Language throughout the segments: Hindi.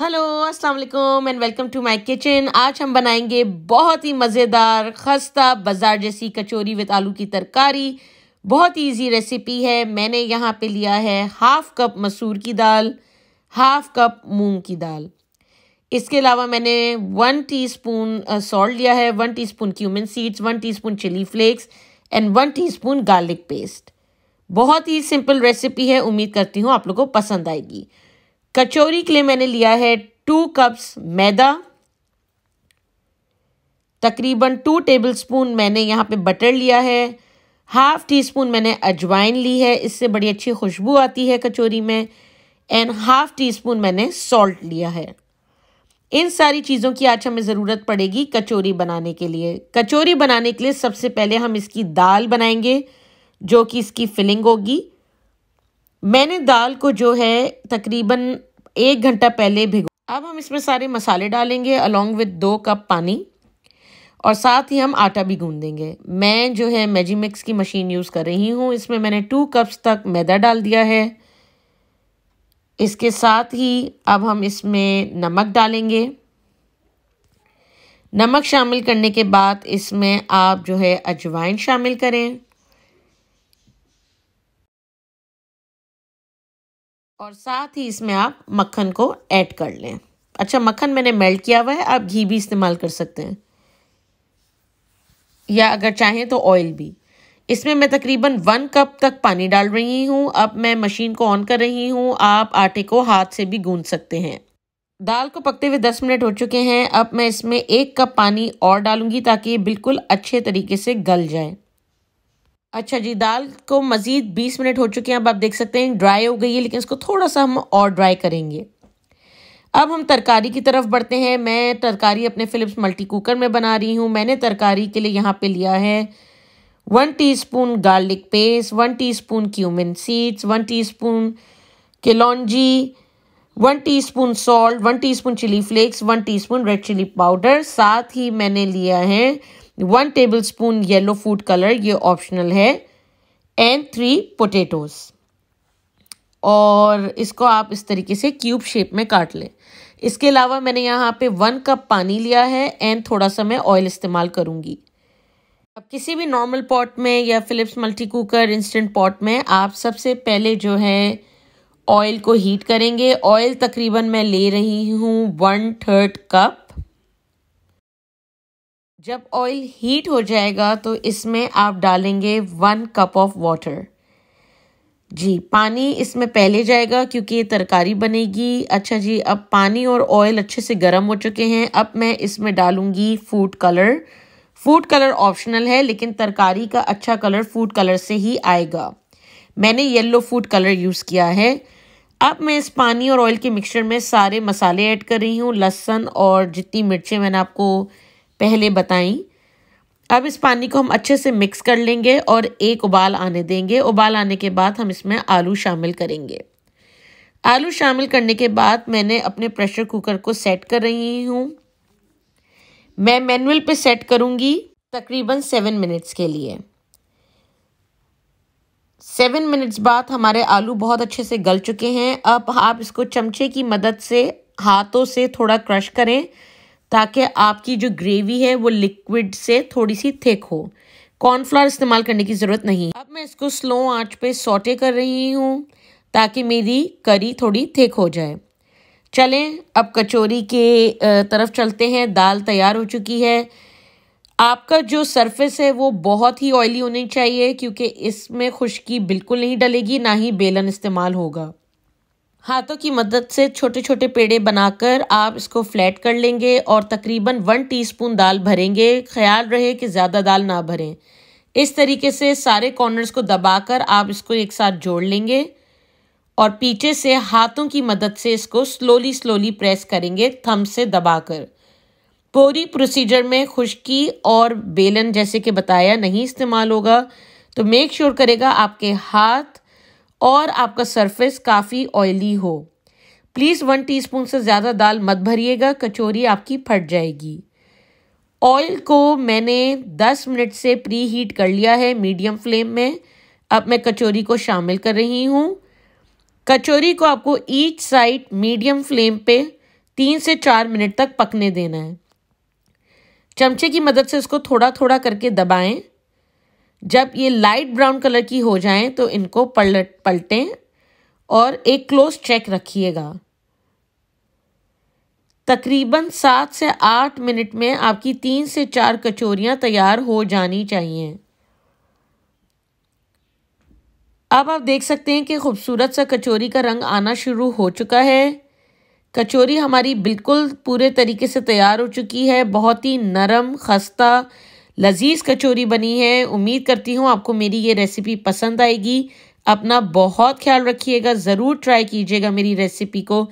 हेलो अस्सलाम वालेकुम and welcome to my kitchen आज हम बनाएंगे बहुत ही मज़ेदार खस्ता बाजार जैसी कचौरी विद आलू की तरकारी बहुत ही इजी रेसिपी है मैंने यहाँ पे लिया है हाफ़ कप मसूर की दाल हाफ़ कप मूंग की दाल इसके अलावा मैंने वन टीस्पून सॉल्ट लिया है one teaspoon cumin seeds one teaspoon chili flakes and one teaspoon garlic paste बहुत ही सिंपल रेसिपी है उम्मीद करती हूँ आप लोग को पसंद आएगी कचौरी के लिए मैंने लिया है टू कप्स मैदा तकरीबन टू टेबल स्पून मैंने यहाँ पे बटर लिया है हाफ टी स्पून मैंने अजवाइन ली है इससे बड़ी अच्छी खुशबू आती है कचौरी में एंड हाफ टी स्पून मैंने सॉल्ट लिया है इन सारी चीज़ों की आज हमें ज़रूरत पड़ेगी कचौरी बनाने के लिए कचौरी बनाने के लिए सबसे पहले हम इसकी दाल बनाएंगे जो कि इसकी फिलिंग होगी मैंने दाल को जो है तकरीबन एक घंटा पहले भिगो अब हम इसमें सारे मसाले डालेंगे अलोंग विद दो कप पानी और साथ ही हम आटा भी गूंद देंगे मैं जो है मैजी मिक्स की मशीन यूज़ कर रही हूँ इसमें मैंने टू कप्स तक मैदा डाल दिया है इसके साथ ही अब हम इसमें नमक डालेंगे नमक शामिल करने के बाद इसमें आप जो है अजवाइन शामिल करें और साथ ही इसमें आप मक्खन को ऐड कर लें अच्छा मक्खन मैंने मेल्ट किया हुआ है आप घी भी इस्तेमाल कर सकते हैं या अगर चाहें तो ऑयल भी इसमें मैं तकरीबन वन कप तक पानी डाल रही हूँ अब मैं मशीन को ऑन कर रही हूँ आप आटे को हाथ से भी गूंद सकते हैं दाल को पकते हुए दस मिनट हो चुके हैं अब मैं इसमें एक कप पानी और डालूंगी ताकि ये बिल्कुल अच्छे तरीके से गल जाए अच्छा जी दाल को मज़ीद बीस मिनट हो चुके हैं अब आप देख सकते हैं ड्राई हो गई है लेकिन इसको थोड़ा सा हम और ड्राई करेंगे अब हम तरकारी की तरफ बढ़ते हैं मैं तरकारी अपने फ़िलिप्स मल्टी कुकर में बना रही हूँ मैंने तरकारी के लिए यहाँ पे लिया है one teaspoon garlic paste one teaspoon cumin seeds one teaspoon केलौजी one teaspoon salt one teaspoon chili flakes one teaspoon red chili powder साथ ही मैंने लिया है one tablespoon yellow food colour ये ऑप्शनल है एंड थ्री पोटैटोज़ और इसको आप इस तरीके से क्यूब शेप में काट लें इसके अलावा मैंने यहाँ पे वन कप पानी लिया है एंड थोड़ा सा मैं ऑयल इस्तेमाल करूँगी अब किसी भी नॉर्मल पॉट में या Philips multi cooker instant pot में आप सबसे पहले जो है ऑयल को हीट करेंगे ऑयल तकरीबन मैं ले रही हूँ वन थर्ड कप जब ऑयल हीट हो जाएगा तो इसमें आप डालेंगे वन कप ऑफ वाटर जी पानी इसमें पहले जाएगा क्योंकि ये तरकारी बनेगी अच्छा जी अब पानी और ऑयल अच्छे से गर्म हो चुके हैं अब मैं इसमें डालूंगी food colour food colour optional है लेकिन तरकारी का अच्छा कलर फूड कलर से ही आएगा मैंने येलो फूड कलर यूज़ किया है अब मैं इस पानी और ऑयल के मिक्सचर में सारे मसाले ऐड कर रही हूँ लहसन और जितनी मिर्चें मैंने आपको पहले बताई अब इस पानी को हम अच्छे से मिक्स कर लेंगे और एक उबाल आने देंगे उबाल आने के बाद हम इसमें आलू शामिल करेंगे आलू शामिल करने के बाद मैंने अपने प्रेशर कुकर को सेट कर रही हूँ मैं मैनुअल पे सेट करूँगी तकरीबन सेवन मिनट्स के लिए सेवन मिनट्स बाद हमारे आलू बहुत अच्छे से गल चुके हैं अब आप इसको चमचे की मदद से हाथों से थोड़ा क्रश करें ताकि आपकी जो ग्रेवी है वो लिक्विड से थोड़ी सी थिक हो कॉर्नफ्लावर इस्तेमाल करने की ज़रूरत नहीं अब मैं इसको स्लो आंच पे सोटे कर रही हूँ ताकि मेरी करी थोड़ी थिक हो जाए चलें अब कचौरी के तरफ चलते हैं दाल तैयार हो चुकी है आपका जो सरफेस है वो बहुत ही ऑयली होनी चाहिए क्योंकि इसमें खुश्की बिल्कुल नहीं डलेगी ना ही बेलन इस्तेमाल होगा हाथों की मदद से छोटे छोटे पेड़े बनाकर आप इसको फ्लैट कर लेंगे और तकरीबन वन टीस्पून दाल भरेंगे ख्याल रहे कि ज़्यादा दाल ना भरें इस तरीके से सारे कॉर्नर्स को दबाकर आप इसको एक साथ जोड़ लेंगे और पीछे से हाथों की मदद से इसको स्लोली स्लोली प्रेस करेंगे थम से दबाकर पूरी प्रोसीजर में खुश्की और बेलन जैसे कि बताया नहीं इस्तेमाल होगा तो मेक श्योर sure करेगा आपके हाथ और आपका सरफेस काफ़ी ऑयली हो प्लीज़ वन टीस्पून से ज़्यादा दाल मत भरिएगा कचौरी आपकी फट जाएगी ऑयल को मैंने 10 मिनट से प्री हीट कर लिया है मीडियम फ्लेम में अब मैं कचौरी को शामिल कर रही हूँ कचौरी को आपको ईच साइड मीडियम फ्लेम पे तीन से चार मिनट तक पकने देना है चमचे की मदद से इसको थोड़ा थोड़ा करके दबाएं जब ये लाइट ब्राउन कलर की हो जाएं तो इनको पलट पलटें और एक क्लोज चेक रखिएगा तकरीबन सात से आठ मिनट में आपकी तीन से चार कचोरियाँ तैयार हो जानी चाहिए अब आप देख सकते हैं कि खूबसूरत सा कचौरी का रंग आना शुरू हो चुका है कचौरी हमारी बिल्कुल पूरे तरीके से तैयार हो चुकी है बहुत ही नरम खस्ता लजीज कचौरी बनी है उम्मीद करती हूँ आपको मेरी ये रेसिपी पसंद आएगी अपना बहुत ख्याल रखिएगा ज़रूर ट्राई कीजिएगा मेरी रेसिपी को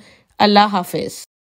अल्लाह हाफिज़